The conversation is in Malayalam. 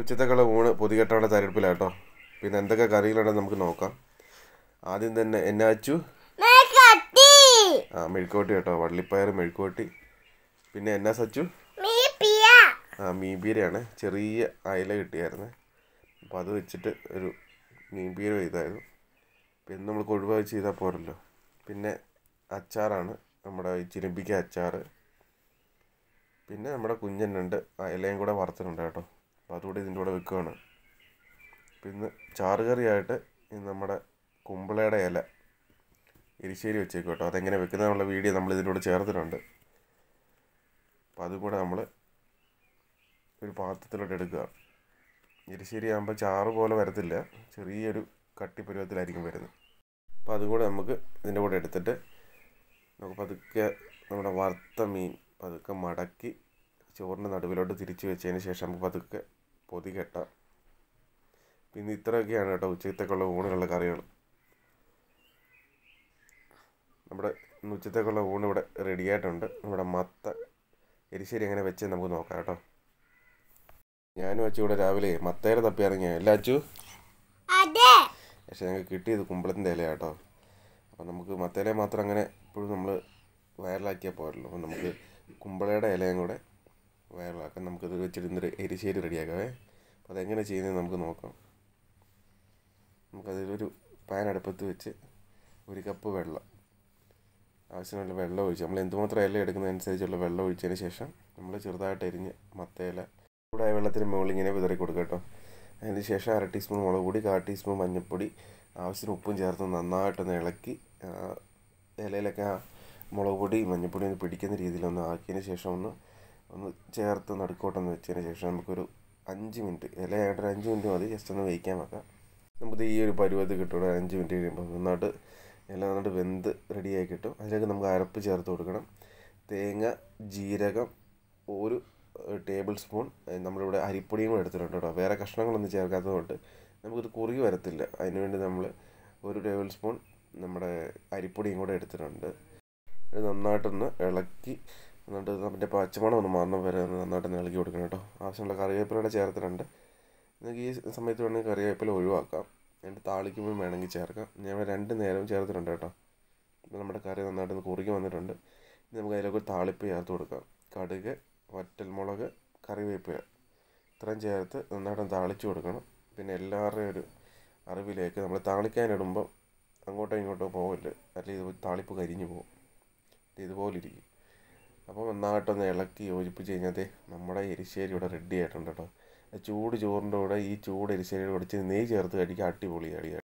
ഉച്ചത്തേക്കുള്ള ഊണ് പൊതികെട്ടവളെ തരപ്പിലാട്ടോ പിന്നെ എന്തൊക്കെ കറികളുണ്ടെന്ന് നമുക്ക് നോക്കാം ആദ്യം തന്നെ എന്നാ വെച്ചു ആ മെഴുക്കോട്ടി കേട്ടോ വള്ളിപ്പയർ മെഴുക്കോട്ടി പിന്നെ എന്നാ സച്ചു ആ മീൻപീരയാണ് ചെറിയ അയല കിട്ടിയായിരുന്നു അപ്പോൾ അത് വെച്ചിട്ട് ഒരു മീൻപീര ചെയ്തായിരുന്നു പിന്നെ നമ്മൾ കൊഴുവ വെച്ച് ചെയ്താൽ പോരല്ലോ പിന്നെ അച്ചാറാണ് നമ്മുടെ ഈ ചിരിമ്പിക്ക അച്ചാർ പിന്നെ നമ്മുടെ കുഞ്ഞനുണ്ട് അയലയും കൂടെ വറുത്തിട്ടുണ്ട് കേട്ടോ അപ്പോൾ അതുകൂടി ഇതിൻ്റെ കൂടെ വെക്കുകയാണ് പിന്നെ ചാറ് കറിയായിട്ട് നമ്മുടെ കുമ്പളയുടെ ഇല എരിശ്ശേരി വെച്ചേക്കും കേട്ടോ അതെങ്ങനെ വെക്കുന്നതിനുള്ള വീഡിയോ നമ്മൾ ഇതിൻ്റെ കൂടെ ചേർത്തിട്ടുണ്ട് അപ്പോൾ അതും കൂടെ നമ്മൾ ഒരു പാത്രത്തിലോട്ട് എടുക്കുക എരിശ്ശേരി ആകുമ്പോൾ ചാറ് പോലെ വരത്തില്ല ചെറിയൊരു കട്ടിപ്പരുവത്തിലായിരിക്കും വരുന്നത് അപ്പോൾ അതുകൂടെ നമുക്ക് ഇതിൻ്റെ കൂടെ എടുത്തിട്ട് നമുക്ക് പതുക്കെ നമ്മുടെ വറുത്ത മീൻ പതുക്കെ മടക്കി ചോറിൻ്റെ നടുവിലോട്ട് തിരിച്ചു വെച്ചതിന് ശേഷം നമുക്ക് പതുക്കെ കെട്ട പിന്നെ ഇത്രയൊക്കെയാണ് കേട്ടോ ഉച്ചത്തേക്കുള്ള ഊണുകളുടെ കറികൾ നമ്മുടെ ഉച്ചത്തേക്കുള്ള ഊണ് ഇവിടെ റെഡിയായിട്ടുണ്ട് നമ്മുടെ മത്ത എരിശ്ശേരി എങ്ങനെ വെച്ച് നമുക്ക് നോക്കാം കേട്ടോ ഞാനും അച്ചു ഇവിടെ രാവിലെ മത്തേരെ തപ്പി ഇറങ്ങിയ അല്ല അച്ചു പക്ഷെ ഞങ്ങൾക്ക് കിട്ടിയത് കുമ്പളത്തിൻ്റെ ഇല കേട്ടോ അപ്പം നമുക്ക് മത്തേരെ മാത്രം അങ്ങനെ ഇപ്പോഴും നമ്മൾ വൈറലാക്കിയാൽ പോരല്ലോ അപ്പം നമുക്ക് കുമ്പളയുടെ ഇലയും കൂടെ വൈറലാക്കാം നമുക്കിത് വെച്ചിട്ട് ഇന്നൊരു എരിശ്ശേരി റെഡിയാക്കാവേ അതെങ്ങനെ ചെയ്യുന്നതെന്ന് നമുക്ക് നോക്കാം നമുക്കതിലൊരു പാൻ അടുപ്പത്ത് വെച്ച് ഒരു കപ്പ് വെള്ളം ആവശ്യമുള്ള വെള്ളം ഒഴിച്ച് നമ്മൾ എന്തുമാത്രം ഇല എടുക്കുന്നതനുസരിച്ചുള്ള വെള്ളം ഒഴിച്ചതിന് ശേഷം നമ്മൾ ചെറുതായിട്ട് എരിഞ്ഞ് മത്തയില ചൂടായ വെള്ളത്തിന് മുകളിൽ ഇങ്ങനെ വിതറി കൊടുക്കുക കേട്ടോ അതിന് ശേഷം അര ടീസ്പൂൺ മുളക് പൊടി കാൽ ടീസ്പൂൺ മഞ്ഞൾപ്പൊടി ആവശ്യത്തിന് ഉപ്പും ചേർത്ത് നന്നായിട്ടൊന്ന് ഇളക്കി ഇലയിലൊക്കെ മുളക് പൊടി മഞ്ഞൾപ്പൊടി ഒന്ന് പിടിക്കുന്ന രീതിയിലൊന്ന് ആക്കിയതിന് ശേഷം ഒന്ന് ഒന്ന് ചേർത്ത് നടുക്കോട്ടൊന്ന് വെച്ചതിന് ശേഷം നമുക്കൊരു അഞ്ച് മിനിറ്റ് ഇല ഒരു അഞ്ച് മിനിറ്റ് മതി ജസ്റ്റ് ഒന്ന് വെയ്ക്കാൻ വെക്കാം നമുക്ക് ഈ ഒരു പരുവത്ത് കിട്ടും അഞ്ച് മിനിറ്റ് കഴിയുമ്പോൾ നന്നായിട്ട് എല്ലാം നന്നായിട്ട് വെന്ത് റെഡിയായി കിട്ടും അതിലേക്ക് നമുക്ക് അരപ്പ് ചേർത്ത് കൊടുക്കണം തേങ്ങ ജീരകം ഒരു ടേബിൾ സ്പൂൺ നമ്മളിവിടെ അരിപ്പൊടിയും കൂടെ എടുത്തിട്ടുണ്ട് കേട്ടോ വേറെ കഷ്ണങ്ങളൊന്നും ചേർക്കാത്തതുകൊണ്ട് നമുക്കിത് കുറുകി വരത്തില്ല അതിനുവേണ്ടി നമ്മൾ ഒരു ടേബിൾ സ്പൂൺ നമ്മുടെ അരിപ്പൊടിയും കൂടെ എടുത്തിട്ടുണ്ട് ഇത് നന്നായിട്ടൊന്ന് ഇളക്കി എന്നിട്ട് അതിൻ്റെ പച്ചമണം ഒന്ന് മാറുന്ന വരെ നന്നായിട്ട് നൽകി കൊടുക്കണം കേട്ടോ ആവശ്യമുള്ള കറിവേപ്പിലയുടെ ചേർത്തിട്ടുണ്ട് നിങ്ങൾക്ക് ഈ സമയത്ത് വേണമെങ്കിൽ കറിവേപ്പില ഒഴിവാക്കാം എന്നിട്ട് താളിക്കുമ്പോൾ വേണമെങ്കിൽ ചേർക്കാം ഞാൻ രണ്ട് നേരവും ചേർത്തിട്ടുണ്ട് കേട്ടോ ഇപ്പോൾ നമ്മുടെ കറി നന്നായിട്ട് കുറുകി വന്നിട്ടുണ്ട് ഇനി നമുക്ക് അതിലേക്ക് താളിപ്പ് ചേർത്ത് കൊടുക്കാം കടുക് വറ്റൽമുളക് കറിവേപ്പില ഇത്രയും ചേർത്ത് നന്നായിട്ട് താളിച്ച് കൊടുക്കണം പിന്നെ എല്ലാവരുടെയും ഒരു അറിവിലേക്ക് നമ്മൾ താളിക്കാനിടുമ്പോൾ അങ്ങോട്ടോ ഇങ്ങോട്ടോ പോകല്ല് അല്ലെങ്കിൽ താളിപ്പ് കരിഞ്ഞു പോകും ഇതുപോലെ ഇരിക്കും അപ്പോൾ ഒന്ന് ഇളക്കി യോജിപ്പിച്ച് കഴിഞ്ഞാൽ നമ്മുടെ എരിശ്ശേരി ഇവിടെ റെഡി ആയിട്ടുണ്ട് കേട്ടോ ചൂട് ചോറിൻ്റെ കൂടെ ഈ ചൂട് എരിശ്ശേരി കുടിച്ച് ഇച്ചിരി നെയ്യ് ചേർത്ത് കഴിക്കാൻ കളിയാണ്